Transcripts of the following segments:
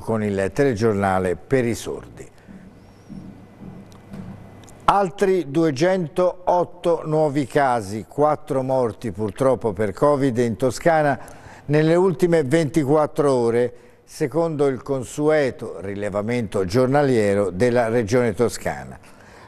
con il telegiornale per i sordi. Altri 208 nuovi casi, 4 morti purtroppo per Covid in Toscana nelle ultime 24 ore, secondo il consueto rilevamento giornaliero della regione toscana.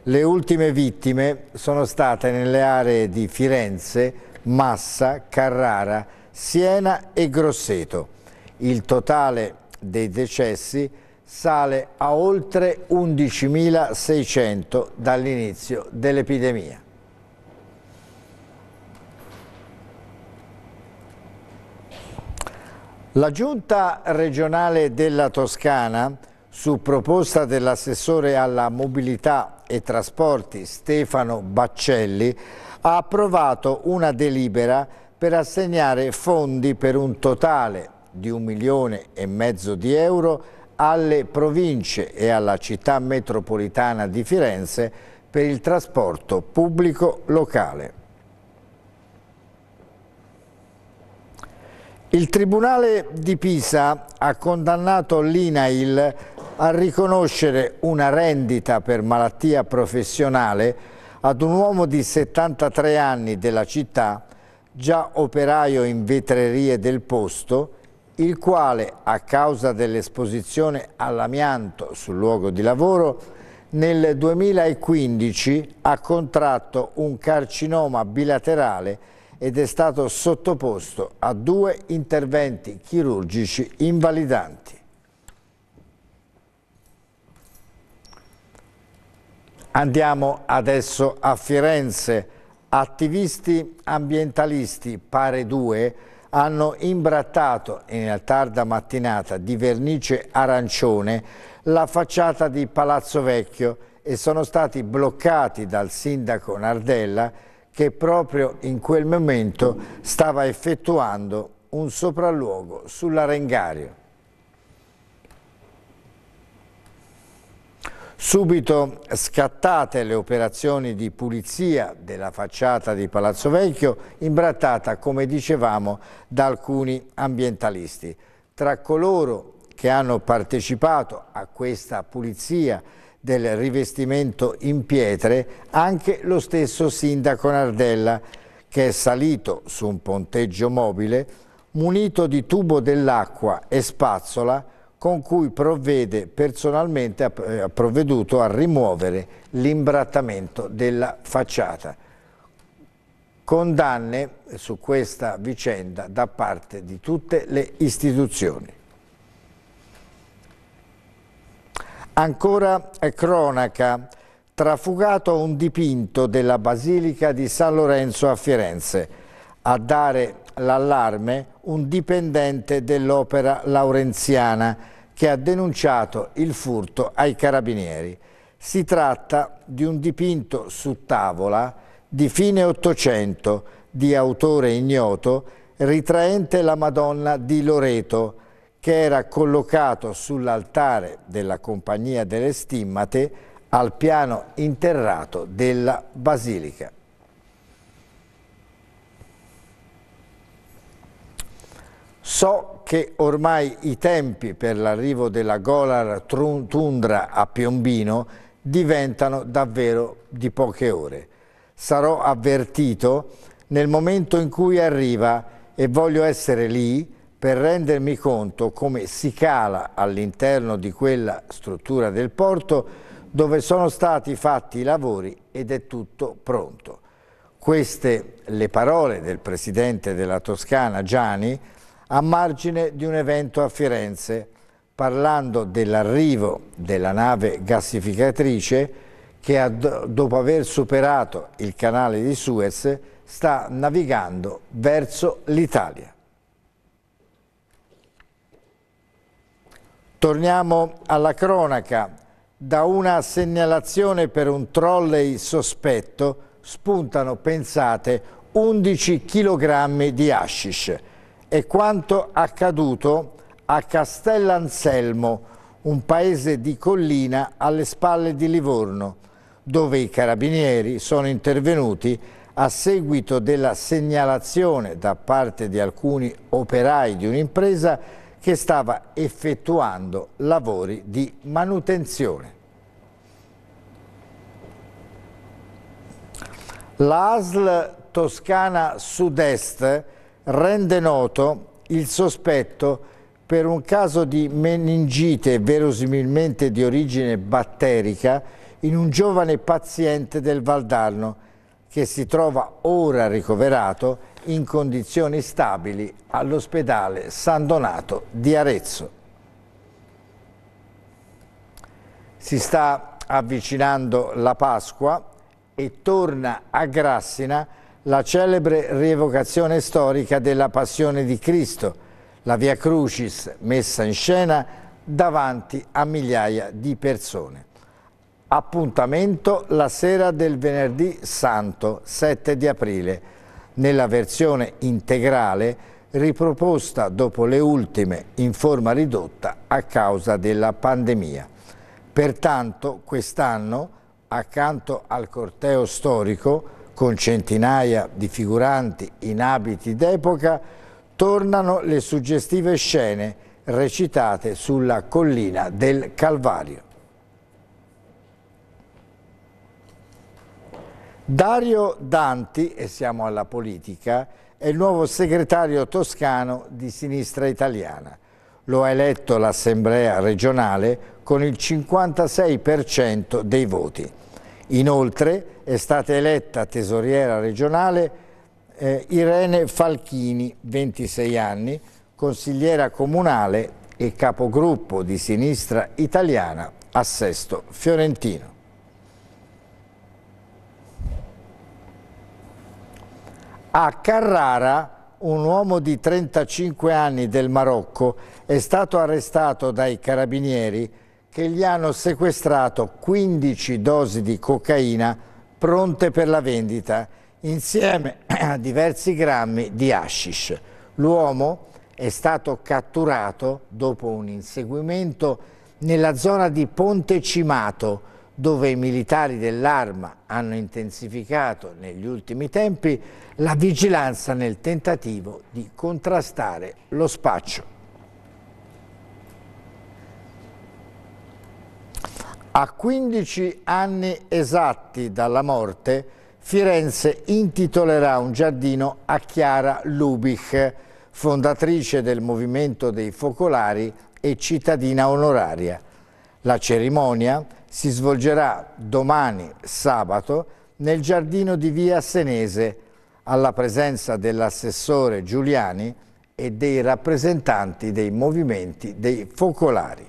Le ultime vittime sono state nelle aree di Firenze, Massa, Carrara, Siena e Grosseto. Il totale dei decessi sale a oltre 11.600 dall'inizio dell'epidemia. La giunta regionale della Toscana, su proposta dell'assessore alla mobilità e trasporti Stefano Baccelli, ha approvato una delibera per assegnare fondi per un totale di un milione e mezzo di euro alle province e alla città metropolitana di Firenze per il trasporto pubblico locale. Il Tribunale di Pisa ha condannato l'INAIL a riconoscere una rendita per malattia professionale ad un uomo di 73 anni della città, già operaio in vetrerie del posto, il quale, a causa dell'esposizione all'amianto sul luogo di lavoro, nel 2015 ha contratto un carcinoma bilaterale ed è stato sottoposto a due interventi chirurgici invalidanti. Andiamo adesso a Firenze. Attivisti ambientalisti Pare due, hanno imbrattato in tarda mattinata di vernice arancione la facciata di Palazzo Vecchio e sono stati bloccati dal sindaco Nardella che proprio in quel momento stava effettuando un sopralluogo sull'arengario. Subito scattate le operazioni di pulizia della facciata di Palazzo Vecchio, imbrattata, come dicevamo, da alcuni ambientalisti. Tra coloro che hanno partecipato a questa pulizia del rivestimento in pietre, anche lo stesso sindaco Nardella, che è salito su un ponteggio mobile, munito di tubo dell'acqua e spazzola, con cui provvede personalmente eh, ha provveduto a rimuovere l'imbrattamento della facciata. Condanne su questa vicenda da parte di tutte le istituzioni. Ancora cronaca, trafugato un dipinto della Basilica di San Lorenzo a Firenze. A dare l'allarme un dipendente dell'opera laurenziana che ha denunciato il furto ai carabinieri. Si tratta di un dipinto su tavola di fine Ottocento di autore ignoto ritraente la Madonna di Loreto che era collocato sull'altare della Compagnia delle Stimmate al piano interrato della Basilica. So che ormai i tempi per l'arrivo della Golar Tundra a Piombino diventano davvero di poche ore. Sarò avvertito nel momento in cui arriva e voglio essere lì per rendermi conto come si cala all'interno di quella struttura del porto dove sono stati fatti i lavori ed è tutto pronto. Queste le parole del presidente della Toscana Gianni a margine di un evento a Firenze, parlando dell'arrivo della nave gassificatrice che dopo aver superato il canale di Suez sta navigando verso l'Italia. Torniamo alla cronaca. Da una segnalazione per un trolley sospetto spuntano, pensate, 11 kg di hashish è quanto accaduto a Castellanselmo, un paese di collina alle spalle di Livorno, dove i carabinieri sono intervenuti a seguito della segnalazione da parte di alcuni operai di un'impresa che stava effettuando lavori di manutenzione. L'ASL Toscana Sud-Est rende noto il sospetto per un caso di meningite verosimilmente di origine batterica in un giovane paziente del Valdarno che si trova ora ricoverato in condizioni stabili all'ospedale San Donato di Arezzo. Si sta avvicinando la Pasqua e torna a Grassina la celebre rievocazione storica della passione di Cristo, la Via Crucis messa in scena davanti a migliaia di persone. Appuntamento la sera del venerdì santo 7 di aprile, nella versione integrale riproposta dopo le ultime in forma ridotta a causa della pandemia. Pertanto quest'anno, accanto al corteo storico, con centinaia di figuranti in abiti d'epoca, tornano le suggestive scene recitate sulla collina del Calvario. Dario Danti, e siamo alla politica, è il nuovo segretario toscano di sinistra italiana. Lo ha eletto l'Assemblea regionale con il 56% dei voti. Inoltre è stata eletta tesoriera regionale eh, Irene Falchini, 26 anni, consigliera comunale e capogruppo di sinistra italiana a Sesto Fiorentino. A Carrara un uomo di 35 anni del Marocco è stato arrestato dai carabinieri che gli hanno sequestrato 15 dosi di cocaina pronte per la vendita, insieme a diversi grammi di hashish. L'uomo è stato catturato dopo un inseguimento nella zona di Ponte Cimato, dove i militari dell'arma hanno intensificato negli ultimi tempi la vigilanza nel tentativo di contrastare lo spaccio. A 15 anni esatti dalla morte, Firenze intitolerà un giardino a Chiara Lubich, fondatrice del Movimento dei Focolari e cittadina onoraria. La cerimonia si svolgerà domani, sabato, nel giardino di Via Senese, alla presenza dell'assessore Giuliani e dei rappresentanti dei movimenti dei focolari.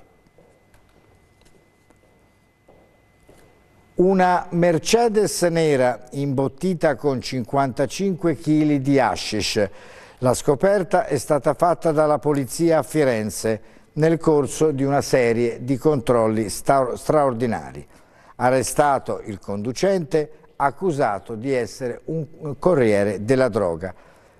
Una Mercedes nera imbottita con 55 kg di hashish. La scoperta è stata fatta dalla polizia a Firenze nel corso di una serie di controlli straordinari. Arrestato il conducente, accusato di essere un corriere della droga.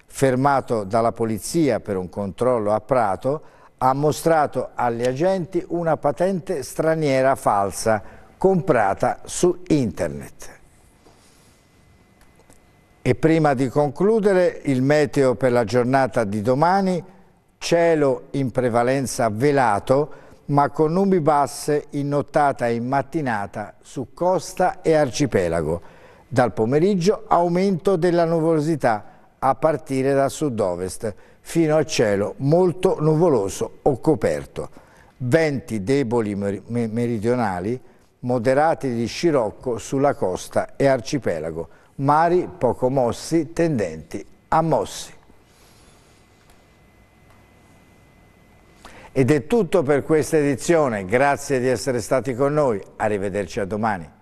Fermato dalla polizia per un controllo a Prato, ha mostrato agli agenti una patente straniera falsa comprata su internet. E prima di concludere il meteo per la giornata di domani, cielo in prevalenza velato ma con nubi basse in nottata e in mattinata su costa e arcipelago. Dal pomeriggio aumento della nuvolosità a partire da sud-ovest fino al cielo molto nuvoloso o coperto. Venti deboli meridionali moderati di scirocco sulla costa e arcipelago, mari poco mossi tendenti a mossi. Ed è tutto per questa edizione, grazie di essere stati con noi, arrivederci a domani.